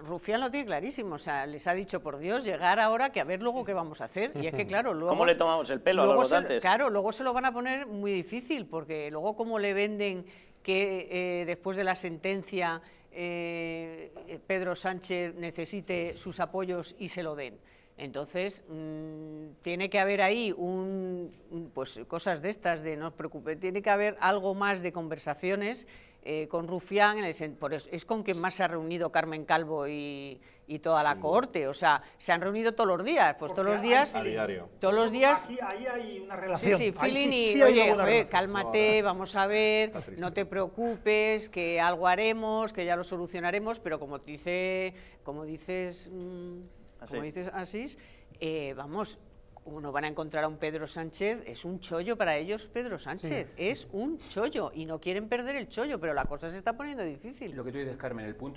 Rufián lo tiene clarísimo, o sea, les ha dicho, por Dios, llegar ahora que a ver luego qué vamos a hacer. Y es que, claro, luego... ¿Cómo le tomamos el pelo a los votantes? claro, luego se lo van a poner muy difícil, porque luego cómo le venden que eh, después de la sentencia eh, Pedro Sánchez necesite sus apoyos y se lo den. Entonces, mm, tiene que haber ahí un pues cosas de estas, de no os preocupéis, tiene que haber algo más de conversaciones eh, con Rufián, es con quien más se ha reunido Carmen Calvo y, toda la cohorte, o sea, se han reunido todos los días, pues todos los días, todos los días, ahí hay una relación, sí, sí, oye, cálmate, vamos a ver, no te preocupes, que algo haremos, que ya lo solucionaremos, pero como dice, como dices, mm, como dices Asís, eh, vamos, uno van a encontrar a un Pedro Sánchez, es un chollo para ellos Pedro Sánchez, es un chollo y no quieren perder el chollo, pero la cosa se está poniendo difícil. Lo que tú dices, Carmen, el punto